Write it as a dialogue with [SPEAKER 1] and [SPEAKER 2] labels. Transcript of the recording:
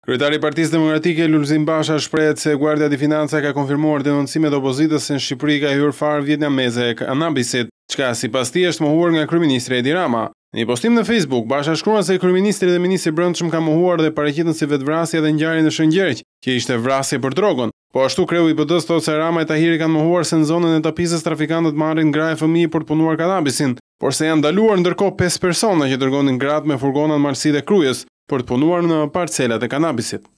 [SPEAKER 1] Kryetari i Partisë Demokratike Lulzim Basha shprehet se Guardia di Finanza ka konfirmuar denoncimet e opozitës në Shqipëri ka hyrë farë vietnameze e kanabisit, çka sipas tij është mohuar nga kryeministri Edi Rama. Në postim në Facebook, Basha shkruan se kryeministri dhe ministri i Brendshëm kanë mohuar dhe paraqiten si vetvrasje dhe ngjarje në Shëngjerg, që ishte vrasje për drogon. Po ashtu kreu i PD-s thotë se Rama e Tahiri kanë mohuar se në zonën e Tapisës trafikantët marrin gra e fëmijë për të punuar kanabisin, por se janë ndaluar ndërkohë 5 persona që dërgonin gratë me furgonat Marsi dhe Krujës për të punuar në parcelat e kanabisit